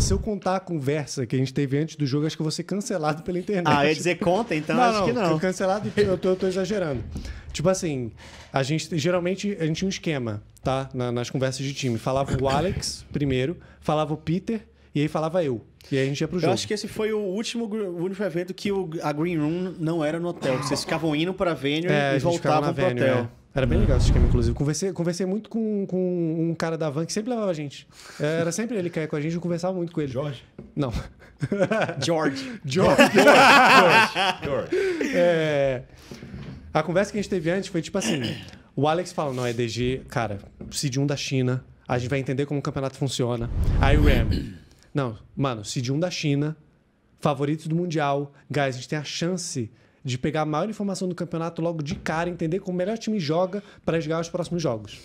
se eu contar a conversa que a gente teve antes do jogo, acho que eu vou ser cancelado pela internet. Ah, ia dizer conta, então não, acho não, que não. Cancelado, eu tô, eu tô exagerando. Tipo assim, a gente geralmente a gente tinha um esquema, tá? Na, nas conversas de time. Falava o Alex primeiro, falava o Peter e aí falava eu. E aí a gente ia pro jogo. Eu acho que esse foi o último, o último evento que o, a Green Room não era no hotel. Vocês ficavam indo pra Venue é, e voltavam pro Venue, hotel. É. Era bem hum. legal esse esquema, inclusive. Conversei, conversei muito com, com um cara da van que sempre levava a gente. Era sempre ele que ia com a gente, eu conversava muito com ele. Jorge? Não. George. George. George. George. George. É, a conversa que a gente teve antes foi tipo assim: o Alex fala, não, é DG, cara, Cid 1 da China, a gente vai entender como o campeonato funciona. Aí o Ram, não, mano, Cid 1 da China, favorito do Mundial, guys, a gente tem a chance de pegar a maior informação do campeonato logo de cara, entender como o melhor time joga para jogar os próximos jogos.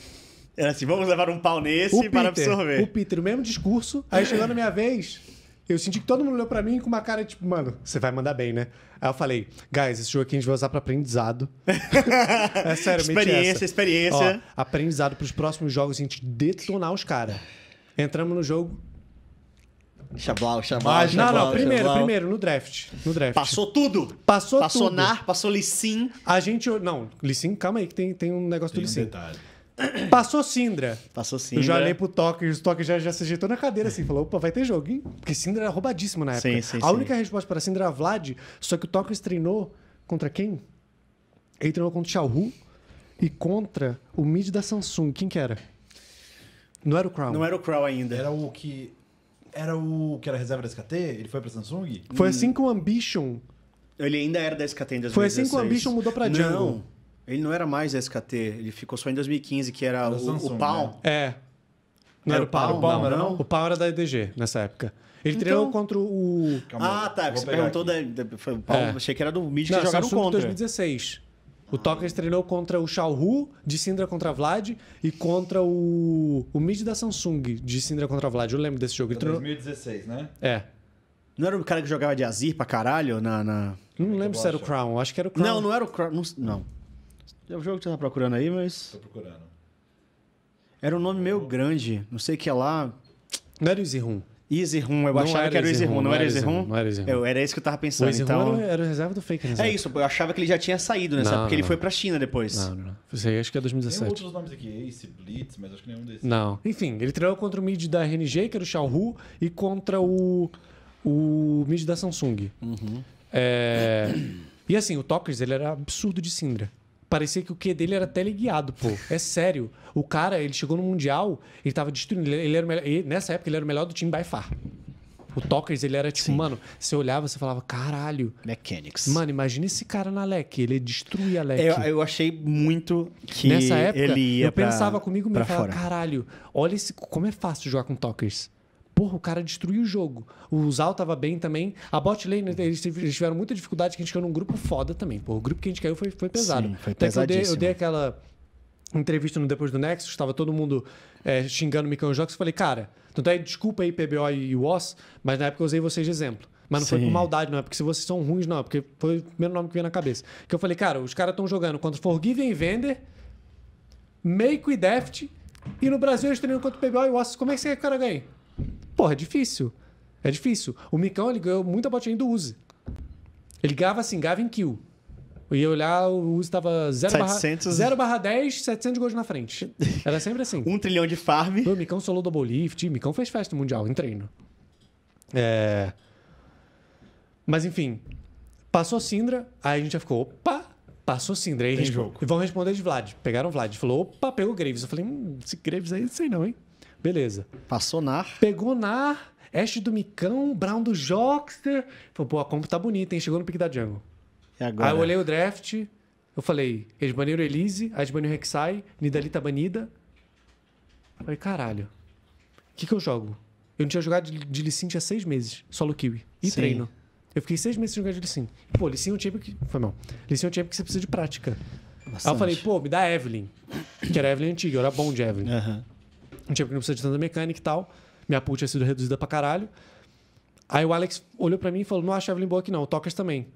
Era assim, vamos levar um pau nesse para absorver. O Peter, o mesmo discurso. Aí chegando a minha vez, eu senti que todo mundo olhou para mim com uma cara tipo, mano, você vai mandar bem, né? Aí eu falei, guys, esse jogo aqui a gente vai usar para aprendizado. é sério, Experiência, essa. experiência. Ó, aprendizado para os próximos jogos, a gente detonar os caras. Entramos no jogo, Xablau, xablau, xablau. Não, não, primeiro, xablau. primeiro, no draft. No draft. Passou tudo. Passou, passou tudo. Nar, passou Lissim. A gente. Não, Lissim, calma aí, que tem, tem um negócio tem do Lissim. Um Passou Sindra. Passou Sindra. Eu já olhei pro Toque, o Toque já, já se ajeitou na cadeira assim, falou: opa, vai ter jogo, hein? Porque Sindra era roubadíssimo na época. Sim, sim, a única resposta para Sindra era Vlad, só que o Toque treinou contra quem? Ele treinou contra o Xiaohu e contra o mid da Samsung. Quem que era? Não era o Crown. Não era o Crown ainda. Era o que era o que era reserva da SKT? Ele foi pra Samsung? Foi assim que o Ambition. Ele ainda era da SKT em 2016. Foi assim que o Ambition mudou pra Django. Não, ele não era mais da SKT. Ele ficou só em 2015, que era, era o, Samsung, o Pau. Né? É. Não era, era o Pau? O Pau não, era, não? O Pal era da EDG nessa época. Ele então... treinou contra o. Calma, ah, tá. Você perguntou. Da, da, foi, Paulo, é. Achei que era do Mid que não, jogaram Samsung contra. 2016. O Tocas treinou contra o Xiaohu, de Sindra contra Vlad, e contra o, o mid da Samsung, de Sindra contra Vlad. Eu lembro desse jogo. Ele treinou... 2016, né? É. Não era o cara que jogava de Azir pra caralho na... na... Não lembro se era o Crown. Acho que era o Crown. Não, não era o Crown. Não. não. É o jogo que você tá procurando aí, mas... Tô procurando. Era um nome meio grande. Não sei o que é lá. Não era o Zirun. Easy Room, eu não achava que era o Easy Room, não, era Easy Room? Não era Easy Room. Eu, era isso que eu tava pensando. O Easy então... Room era, reserva do fake, reserva. É né? isso, eu achava que ele já tinha saído, né? Não, Porque não. ele foi pra China depois. Não, não, não. Isso aí acho que é 2017. Tem outros nomes aqui, Ace, Blitz, mas acho que nenhum desses. Não. Enfim, ele treinou contra o mid da RNG, que era o Xiaohu, e contra o, o mid da Samsung. Uhum. É... e assim, o Tokers, ele era absurdo de Syndra. Parecia que o Q dele era teleguiado, pô. É sério. O cara, ele chegou no Mundial, ele tava destruindo. Ele era melhor, ele, nessa época, ele era o melhor do time by far. O Tokers, ele era tipo, Sim. mano, você olhava, você falava, caralho. Mechanics. Mano, imagina esse cara na LEC, ele destruía a LEC. Eu, eu achei muito que Nessa época, ele ia eu pra, pensava comigo me falava, fora. caralho, olha esse, como é fácil jogar com Tokers. Porra, o cara destruiu o jogo. O Zal tava bem também. A bot lane, né, eles tiveram muita dificuldade, que a gente caiu num grupo foda também. Porra, o grupo que a gente caiu foi, foi pesado. Sim, foi pesado. Eu dei, eu dei aquela entrevista no Depois do Nexus, estava todo mundo é, xingando o Micão Jogos. Falei, cara, tanto é, desculpa aí PBO e WOS, mas na época eu usei vocês de exemplo. Mas não Sim. foi por maldade, não é porque se vocês são ruins, não. É porque foi o primeiro nome que veio na cabeça. Que eu falei, cara, os caras estão jogando contra Forgiven e Vender, Make e Deft, e no Brasil eles treinam contra o PBO e WOS. Como é que você quer que o cara ganhe? Porra, é difícil. É difícil. O Micão, ele ganhou muita botinha do Uzi. Ele gava assim, gava em kill. Eu ia olhar, o Uzi tava 0 barra, barra 10, 700 gols na frente. Era sempre assim. um trilhão de farm. O Micão solou double lift. Micão fez festa mundial em treino. É... Mas enfim, passou Sindra, aí a gente já ficou, opa, passou Sindra. E vão responder de Vlad. Pegaram o Vlad. Falou, opa, pegou Graves. Eu falei, hum, esse Graves aí, não sei não, hein? Beleza. Passou NAR. Pegou NAR, Ash do Micão, Brown do Jockster. Falei, pô, a compra tá bonita, hein? Chegou no pique da jungle. E agora? Aí eu olhei o draft, eu falei, eles baniram Elise, aí eles baniram Rek'Sai, Nidalee tá banida. falei, caralho, o que que eu jogo? Eu não tinha jogado de Lissin há seis meses, solo Kiwi. E Sim. treino. Eu fiquei seis meses sem jogar de Lissin. Pô, Lissin é um time que... Foi mal. Lissin é um time que você precisa de prática. Bastante. Aí eu falei, pô, me dá Evelyn. Que era Evelyn antiga, eu era bom de Evelyn. Aham. Uhum. Um time que não precisa de tanta mecânica e tal. Minha pool tinha sido reduzida pra caralho. Aí o Alex olhou para mim e falou: Não, a Evelyn boa aqui não, o Tocas também.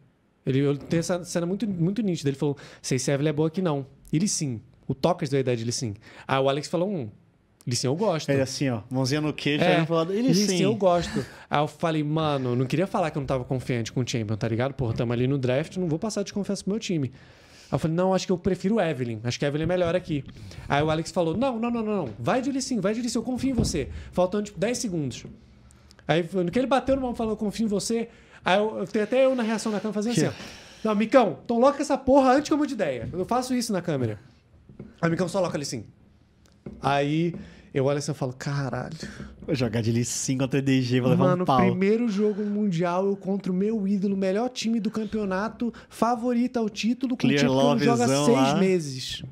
Ele, eu tenho essa cena muito, muito nítida. Ele falou: Sei se Evelyn é boa aqui não. Ele sim. O Tocas deu a ideia de ele sim. Aí o Alex falou: Hum, ele sim eu gosto. Ele assim, ó, mãozinha no queijo, é, pro Ele, ele sim. sim eu gosto. Aí eu falei: Mano, não queria falar que eu não tava confiante com o Champion, tá ligado? Porra, tamo ali no draft, não vou passar de confiança pro meu time eu falei, não, acho que eu prefiro Evelyn. Acho que Evelyn é melhor aqui. Aí o Alex falou, não, não, não, não, não. Vai de Lissim, vai de Lissim, eu confio em você. Faltando, tipo, 10 segundos. Aí, no que ele bateu no mão e falou, eu confio em você. Aí eu, eu até eu na reação na câmera fazendo que? assim, ó. Não, Micão, então loca essa porra antes que eu mude ideia. Eu faço isso na câmera. Aí o Micão só loca sim Aí eu olho assim e falo, caralho. Vou jogar de Lee contra o EDG, vou levar Mano, um pau. Mano, primeiro jogo mundial, eu contra o meu ídolo, melhor time do campeonato, favorita ao título, com Clear o time que joga seis lá. meses.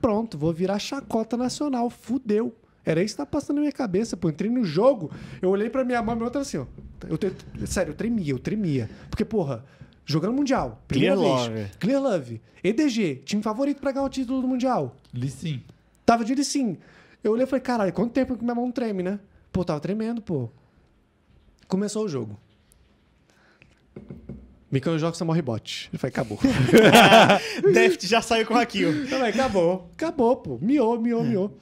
Pronto, vou virar chacota nacional, fudeu. Era isso que tava passando na minha cabeça, pô. entrei no jogo, eu olhei pra minha mão e minha outra assim, ó. Eu, eu, sério, eu tremia, eu tremia. Porque, porra, jogando Mundial, primeira Clear vez. Love. Clear Love. EDG, time favorito pra ganhar o título do Mundial. sim. Tava de sim. Eu olhei e falei, caralho, quanto tempo que minha mão treme, né? Pô, tava tremendo, pô. Começou o jogo. Micão joga, você morre bot. Ele falou, acabou. Deft já saiu com aquilo. Então, aí, acabou. Acabou, pô. Miou, miou, é. miou.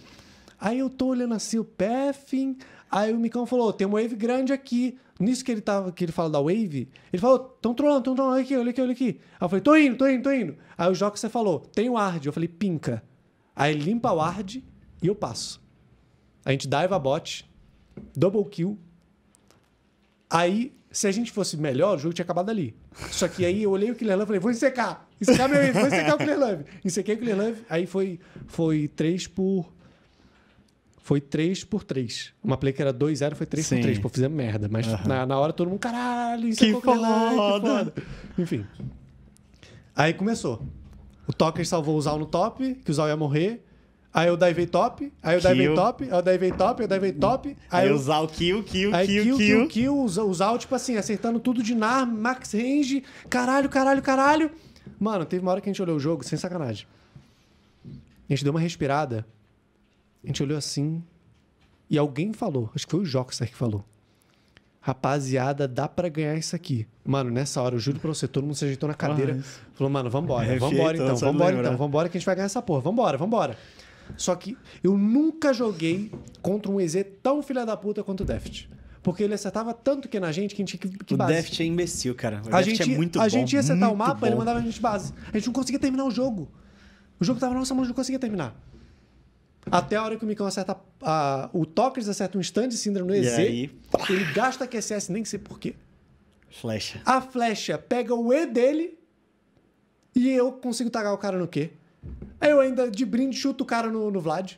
Aí eu tô olhando assim o Pathing. Aí o Micão falou: tem uma wave grande aqui. Nisso que ele tava, que ele fala da wave, ele falou: tão trolando, tão trolando, olha aqui, olha aqui, olha aqui. Aí eu falei, tô indo, tô indo, tô indo. Aí o Joca você falou, tem o Ard. Eu falei, pinca. Aí ele limpa o Ard, e eu passo. A gente dive bot, double kill. Aí, se a gente fosse melhor, o jogo tinha acabado ali. Só que aí eu olhei o Killer Love e falei, vou ensecar. Ensecar meu vou ensecar o Killer Love. Ensequei o Killer Love, aí foi, foi 3 por... Foi 3 por 3. Uma play que era 2-0 foi 3 Sim. por 3. Pô, fizemos merda. Mas uhum. na, na hora todo mundo, caralho, isso que, é foda. Love, que foda. Enfim. Aí começou. O Toker salvou o Zal no top, que o Zal ia morrer. Aí eu divei top, aí eu divei top, aí eu divei top, aí eu divei top. Aí, aí usar o kill, kill, aí kill, kill, kill, kill, usar, usar tipo assim, acertando tudo de nar, max range, caralho, caralho, caralho. Mano, teve uma hora que a gente olhou o jogo, sem sacanagem. A gente deu uma respirada, a gente olhou assim e alguém falou, acho que foi o Joxer que falou. Rapaziada, dá para ganhar isso aqui. Mano, nessa hora, eu juro pra você, todo mundo se ajeitou na cadeira. Ah, falou, mano, vambora, é, vambora então, vambora então, vambora que a gente vai ganhar essa porra, vambora, vambora. Só que eu nunca joguei contra um EZ tão filha da puta quanto o Deft. Porque ele acertava tanto que na gente que a gente tinha que, que o base. O Deft é imbecil, cara. O a Deft gente, é muito a bom. A gente ia acertar o mapa, e ele mandava a gente base. A gente não conseguia terminar o jogo. O jogo tava, nossa, mão gente não conseguia terminar. Até a hora que o Micão acerta. A, o Tokers acerta um stand de no EZ. E aí? Ele gasta QSS, nem sei porquê. Flecha. A flecha pega o E dele e eu consigo tagar o cara no quê? Aí eu ainda, de brinde, chuto o cara no, no Vlad.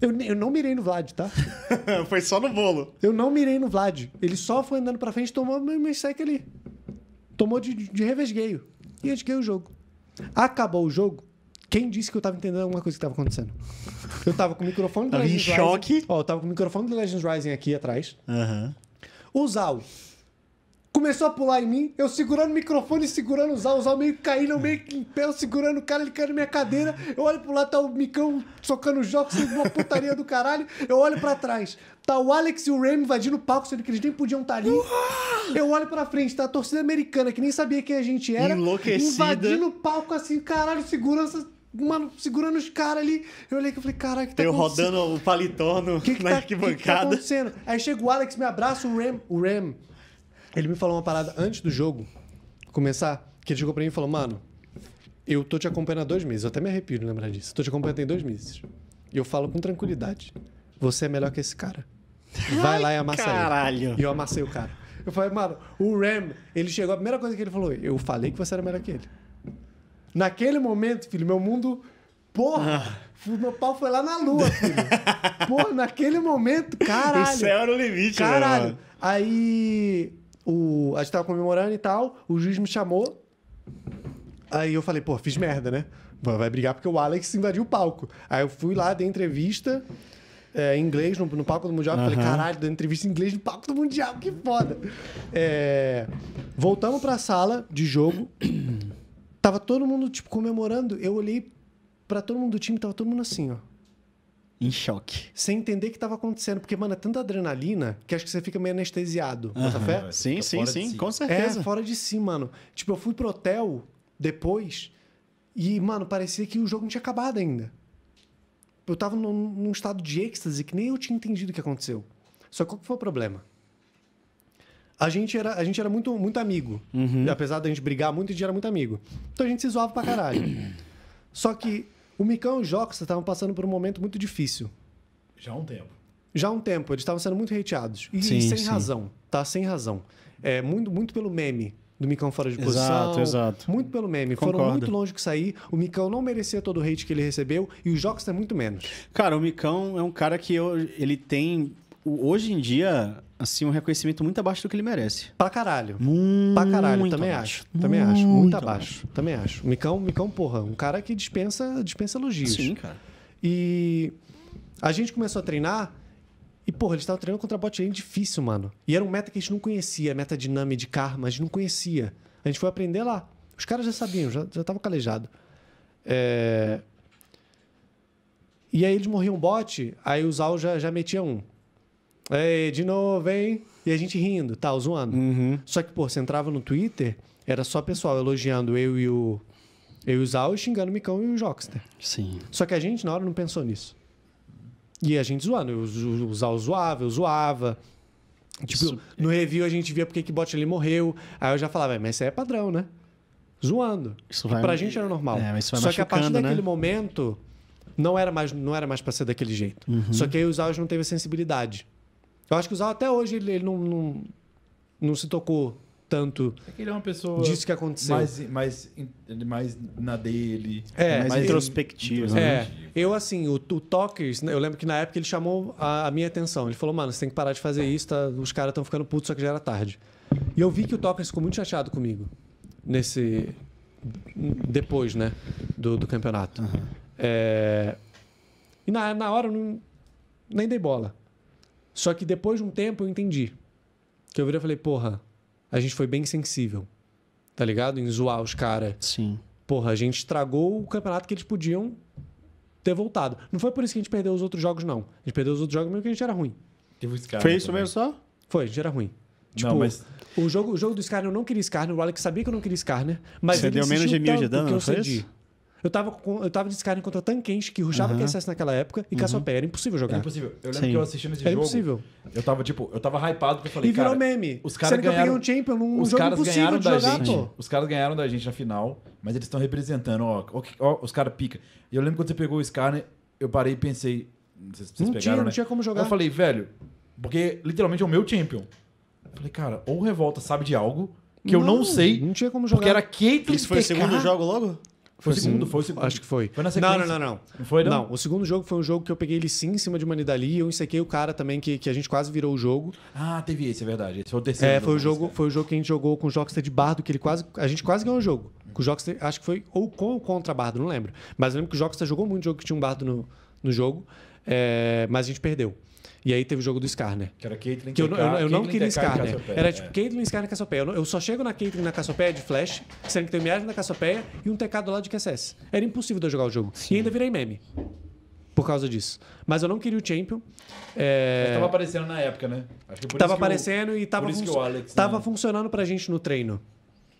Eu, eu não mirei no Vlad, tá? foi só no bolo. Eu não mirei no Vlad. Ele só foi andando pra frente e tomou meu sec ali. Tomou de, de revesgueio. E eu o jogo. Acabou o jogo. Quem disse que eu tava entendendo alguma coisa que tava acontecendo? Eu tava com o microfone do Legends Rising. choque. Ó, eu tava com o microfone do Legends Rising aqui atrás. Uhum. O Zal começou a pular em mim, eu segurando o microfone, segurando os alvos, meio caindo, meio que em pé, eu segurando o cara, ele caindo na minha cadeira, eu olho pro lado, tá o Micão socando os jogos, uma putaria do caralho, eu olho pra trás, tá o Alex e o Ram invadindo o palco, sendo que eles nem podiam estar tá ali, eu olho pra frente, tá a torcida americana, que nem sabia quem a gente era, invadindo o palco assim, caralho, segurança mano, segurando os caras ali. Eu olhei que eu falei, caralho, que tá Eu rodando o paletó que na tá, arquibancada. Que que tá acontecendo? Aí chega o Alex, me abraça, o Ram, o Ram ele me falou uma parada antes do jogo começar, que ele chegou pra mim e falou, mano, eu tô te acompanhando há dois meses, eu até me arrepio de lembrar disso. Tô te acompanhando tem dois meses. E eu falo com tranquilidade. Você é melhor que esse cara. Vai lá e amassa ele. Caralho. E eu amassei o cara. Eu falei, mano, o Ram, ele chegou, a primeira coisa que ele falou, eu falei que você era melhor que ele. Naquele momento, filho, meu mundo. Porra! Ah. Meu pau foi lá na lua, filho. Porra, naquele momento, caralho. O céu era o limite, né, Caralho. Mano. Aí o, a gente tava comemorando e tal, o juiz me chamou. Aí eu falei, pô, fiz merda, né? Vai brigar porque o Alex invadiu o palco. Aí eu fui lá, dei entrevista é, em inglês no, no, palco do Mundial. Uhum. Falei, caralho, dando entrevista em inglês no palco do Mundial, que foda. É, voltamos pra sala de jogo. Tava todo mundo, tipo, comemorando. Eu olhei para todo mundo do time, tava todo mundo assim, ó. Em choque. Sem entender o que estava acontecendo. Porque, mano, é tanta adrenalina que acho que você fica meio anestesiado. Uhum. fé? Sim, sim, sim. Si. Com certeza. É, fora de si, mano. Tipo, eu fui pro hotel depois e, mano, parecia que o jogo não tinha acabado ainda. Eu tava num, num estado de êxtase que nem eu tinha entendido o que aconteceu. Só que qual que foi o problema? a gente era, a gente era muito, muito amigo. Uhum. Apesar da gente brigar muito, a gente era muito amigo. Então a gente se zoava pra caralho. Só que o Micão e o Joca estavam passando por um momento muito difícil. Já há um tempo. Já há um tempo, eles estavam sendo muito hateados. E sim, sem sim. razão, tá? Sem razão. É, muito, muito pelo meme do Micão fora de posição. Exato, exato. Muito pelo meme. Concordo. Foram muito longe que sair. O Micão não merecia todo o hate que ele recebeu e o Jocks é muito menos. Cara, o Micão é um cara que eu, ele tem hoje em dia, assim, um reconhecimento muito abaixo do que ele merece. Pra caralho. Muito pra caralho, muito também abaixo. acho. Também muito acho. Muito abaixo. abaixo. Também acho. Micão, Micão, porra, um cara que dispensa, dispensa elogios. Sim, cara. E a gente começou a treinar. E, porra, eles estavam treinando contra bot lane difícil, mano. E era um meta que a gente não conhecia, meta dinâmica de karma, a gente não conhecia. A gente foi aprender lá. Os caras já sabiam, já estavam calejado. É... E aí eles morriam bot, aí o Zal já, já metia um. Ei, de novo, hein? E a gente rindo, tá? zoando. Uhum. Só que, pô, você entrava no Twitter, era só pessoal elogiando eu e o. Eu e o xingando o Micão e o Jockster. Sim. Só que a gente, na hora, não pensou nisso. E a gente zoando. Eu, o Zal zoava, eu zoava. Tipo, Isso... no review a gente via porque que bot ele morreu. Aí eu já falava, é, mas isso é padrão, né? Zoando. Isso vai... E pra gente era normal. É, mas isso vai Só que a partir né? daquele momento, não era mais, não era mais pra ser daquele jeito. Uhum. Só que aí os Zaus não teve a sensibilidade. Eu acho que o Zal até hoje ele, ele não, não, não, se tocou tanto. É que ele é uma pessoa. Disso que aconteceu. Mais, mais, mais na dele. É, mais, mais introspectivo. Né? É. Eu, assim, o, o Talkers, né, eu lembro que na época ele chamou a, a minha atenção. Ele falou, mano, você tem que parar de fazer isso, tá? os caras estão ficando putos, só que já era tarde. E eu vi que o Talkers ficou muito chateado comigo nesse. Depois, né? Do, do campeonato. Uhum. É, e na, na hora eu não, nem dei bola. Só que depois de um tempo eu entendi. Que eu virei e falei, porra, a gente foi bem sensível. Tá ligado? Em zoar os caras. Sim. Porra, a gente estragou o campeonato que eles podiam ter voltado. Não foi por isso que a gente perdeu os outros jogos, não. A gente perdeu os outros jogos mesmo que a gente era ruim. Teve Scarne Foi isso também. mesmo só? Foi, a gente era ruim. Tipo, não, mas... o, jogo, o jogo do Scarner, eu não queria Scarner. O Alex sabia que eu não queria Scarner. Mas Você deu menos de mil de dano, não foi isso? Eu tava, eu tava de Skyrim contra Tankensh, que ruxava uhum. QSS naquela época, e uhum. Cassiopeia era impossível jogar. Era é impossível. Eu lembro Sim. que eu assistindo esse era é jogo. impossível. Eu tava, tipo, eu tava hypado porque eu falei, E virou cara, meme. Os caras ganharam... um champion num os jogo caras ganharam da jogar, gente. Pô. Os caras ganharam da gente na final, mas eles estão representando, ó, ó, ó os caras pica. E eu lembro quando você pegou o Skyrim, eu parei e pensei... Não, sei se vocês não pegaram, tinha, né? não tinha como jogar. Eu falei, velho, porque literalmente é o meu champion. Eu falei, cara, ou Revolta sabe de algo que não, eu não sei. Não tinha como jogar. Porque era Caitlyn Isso foi o segundo jogo logo? Foi o segundo, foi o segundo. Acho que foi. Foi na sequência. Não, não, não. Não, não foi, não? Não, o segundo jogo foi um jogo que eu peguei ele sim em cima de uma Nidali e eu ensequei o cara também, que, que a gente quase virou o jogo. Ah, teve esse, é verdade. Esse foi o terceiro. É, foi, o né? jogo, foi o jogo que a gente jogou com o Jockster de Bardo, que ele quase. A gente quase ganhou o jogo. Com o Jockster, acho que foi ou com ou contra Bardo, não lembro. Mas eu lembro que o Jockster jogou muito jogo que tinha um Bardo no, no jogo, é, mas a gente perdeu. E aí teve o jogo do Skarner. Que era Caitlyn que eu, eu, eu, eu não queria Skarner. Era tipo é. Caitlyn, Skarner, Cassiopeia. Eu, eu, só chego na Caitlyn, na Cassiopeia de Flash, sendo que tem milhares na Cassiopeia e um tecado lá de QSS. Era impossível de eu jogar o jogo. Sim. E ainda virei meme por causa disso. Mas eu não queria o Champion. É... Mas tava aparecendo na época, né? Acho que por tava aparecendo o... e tava, func... Alex, tava né? funcionando pra gente no treino.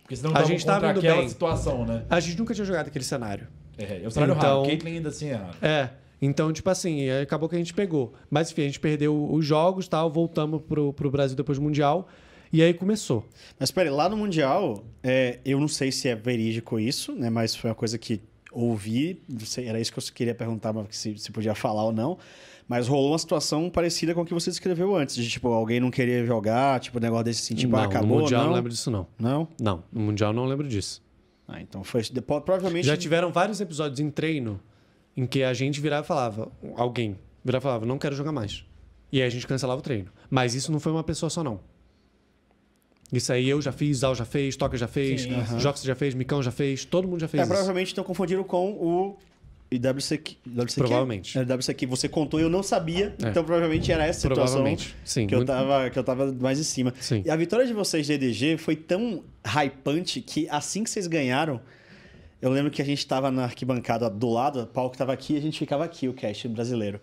Porque senão a gente tava indo aquela bem. situação, né? A gente nunca tinha jogado aquele cenário. É, é o cenário então... raro. Caitlyn ainda assim é raro. É. Então, tipo assim, acabou que a gente pegou. Mas enfim, a gente perdeu os jogos tal, voltamos pro, pro Brasil depois do Mundial. E aí começou. Mas peraí, lá no Mundial, é, eu não sei se é verídico isso, né? Mas foi uma coisa que ouvi, sei, era isso que eu queria perguntar, se, se podia falar ou não. Mas rolou uma situação parecida com a que você descreveu antes, de tipo, alguém não queria jogar, tipo, negócio desse assim, tipo, não, acabou. No Mundial não? não lembro disso, não. Não? Não, no Mundial não lembro disso. Ah, então foi. Provavelmente. Já tiveram vários episódios em treino em que a gente virava e falava, alguém virava e falava, não quero jogar mais. E aí a gente cancelava o treino. Mas isso não foi uma pessoa só, não. Isso aí eu já fiz, Zal já fez, Toca já fez, Sim, uhum. Jox já fez, Micão já fez, todo mundo já fez. É, isso. provavelmente estão confundindo com o e Provavelmente. Era é, Você contou e eu não sabia, é. então provavelmente era essa provavelmente. situação Sim, que, muito... eu tava, que eu tava mais em cima. Sim. E a vitória de vocês de EDG foi tão hypante que assim que vocês ganharam, eu lembro que a gente estava na arquibancada do lado, o palco estava aqui e a gente ficava aqui, o cast brasileiro.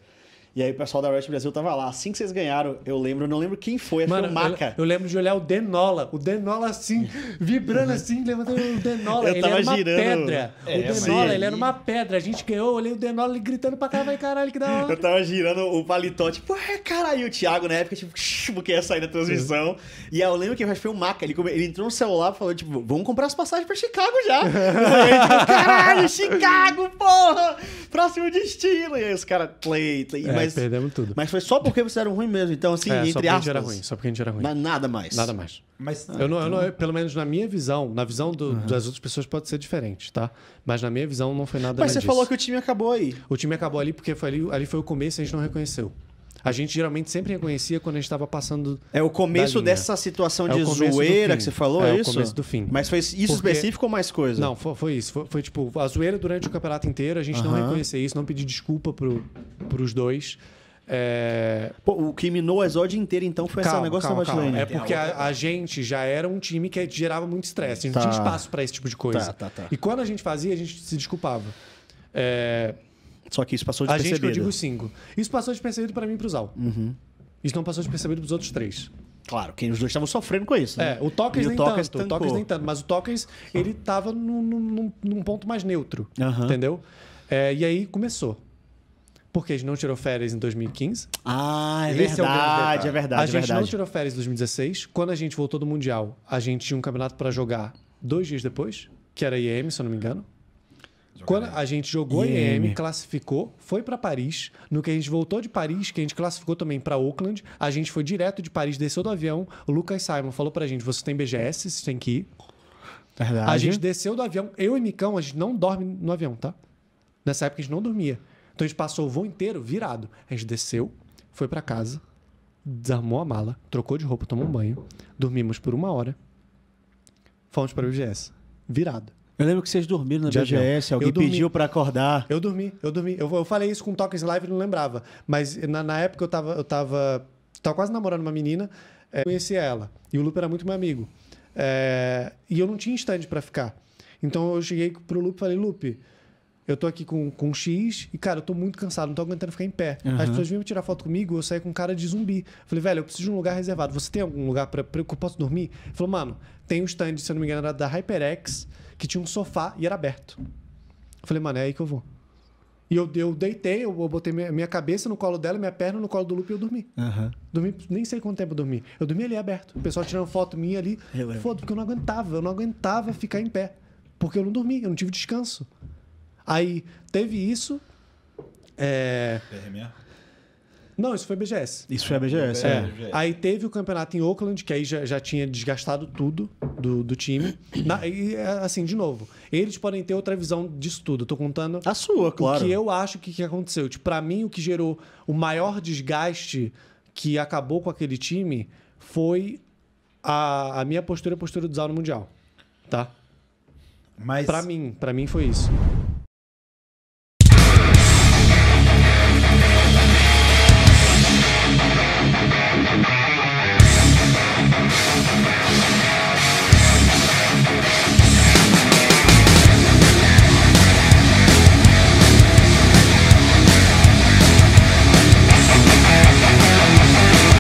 E aí o pessoal da Rush Brasil tava lá. Assim que vocês ganharam, eu lembro, não lembro quem foi, é Mano, foi o Maca. Eu, eu, lembro de olhar o Denola, o Denola assim, vibrando assim, levantando o Denola. Eu ele tava era uma pedra. É, o Denola, aí... ele era uma pedra. A gente ganhou, eu olhei o Denola ele gritando pra caralho, caralho, que da hora. Eu tava girando o paletó, tipo, é, caralho, o Thiago na época, tipo, porque ia sair da transmissão. E aí eu lembro que foi o Maca. Ele, ele entrou no celular e falou, tipo, vamos comprar as passagens pra Chicago já. aí, tipo, caralho, Chicago, porra! Próximo destino! E aí os caras, Play Play É mas. Aí perdemos tudo. Mas foi só porque vocês eram ruins mesmo. Então, assim, é, entre só porque aspas. A gente era ruim, só porque a gente era ruim. Mas nada mais. Nada mais. Mas, eu não, eu não pelo menos na minha visão, na visão do, uhum. das outras pessoas pode ser diferente, tá? Mas na minha visão não foi nada Mas você disso. falou que o time acabou aí. O time acabou ali porque foi ali, ali foi o começo e a gente não reconheceu. A gente geralmente sempre reconhecia quando a gente estava passando. É o começo dessa situação é de é zoeira que você falou, é, é, isso? o começo do fim. Mas foi isso Porque... específico ou mais coisa? Não, foi, foi isso. Foi, foi, tipo, a zoeira durante o campeonato inteiro, a gente não reconhecia isso, não pedir desculpa pro, pros dois. É... Pô, o que minou a exódio inteiro. então, foi calma, essa negócio calma, da calma. É porque é, a, a, gente já era um time que gerava muito estresse. A gente tá. tinha espaço para esse tipo de coisa. Tá, tá, tá, e quando a gente fazia, a gente se desculpava. É... Só que isso passou de a percebido. A gente, eu digo cinco. Isso passou de percebido para mim e o Zal. Uhum. Isso não passou de percebido pros outros três. Claro, que os dois estavam sofrendo com isso. Né? É, o Tokens nem Tokens tanto. O Tokens nem tanto, mas o Tokens ele estava num, num, num, ponto mais neutro, uhum. entendeu? É, e aí começou. Porque a gente não tirou férias em 2015. Ah, é Esse é verdade, é, é, verdade. A é gente verdade. não tirou férias em 2016. Quando a gente voltou do Mundial, a gente tinha um campeonato para jogar dois dias depois, que era IEM, se eu não me engano. Quando a gente jogou IEM, IEM classificou, foi para Paris. No que a gente voltou de Paris, que a gente classificou também para Oakland, a gente foi direto de Paris, desceu do avião. O Lucas Simon falou para a gente: você tem BGS, você tem que ir. Verdade. A gente desceu do avião, eu e Micão, a gente não dorme no avião, tá? Nessa época a gente não dormia. Então a gente passou o voo inteiro virado. A gente desceu, foi para casa, desarmou a mala, trocou de roupa, tomou um banho, dormimos por uma hora, fomos para o BGS, virado. Eu lembro que vocês dormiram na BGS, alguém pediu para acordar. Eu dormi, eu dormi. Eu, eu falei isso com toques Live, não lembrava. Mas na, na época eu tava, eu tava, tava quase namorando uma menina, é, conheci ela. E o Lupe era muito meu amigo. É, e eu não tinha stand para ficar. Então eu cheguei pro Lupe e falei, Lupe, eu tô aqui com, com um X e, cara, eu tô muito cansado, não tô aguentando ficar em pé. Uhum. As pessoas vinham tirar foto comigo, eu saí com cara de zumbi. Falei, velho, eu preciso de um lugar reservado. Você tem algum lugar para eu posso dormir? Ele falou, mano, tem um stand, se eu não me engano, era da HyperX, que tinha um sofá e era aberto. Eu falei, mano, é aí que eu vou. E eu, eu deitei, eu, eu botei minha, minha, cabeça no colo dela, minha perna no colo do loop e eu dormi. Uhum. Dormi, nem sei quanto tempo eu dormi. Eu dormi ali aberto. O pessoal tirando foto minha ali. Foda, porque eu não aguentava, eu não aguentava ficar em pé. Porque eu não dormi, eu não tive descanso. Aí teve isso. É... PRMA? Não, isso foi BGS. Isso foi a BGS, é. é. Aí teve o campeonato em Oakland, que aí já, já tinha desgastado tudo do, do time. Na, e, é, assim, de novo, eles podem ter outra visão disso tudo. Eu tô contando. A sua, claro. O que eu acho que, que aconteceu. Tipo, pra mim, o que gerou o maior desgaste que acabou com aquele time foi a, a minha postura e a postura do Zal no Mundial. Tá? Mas. Pra mim, pra mim foi isso.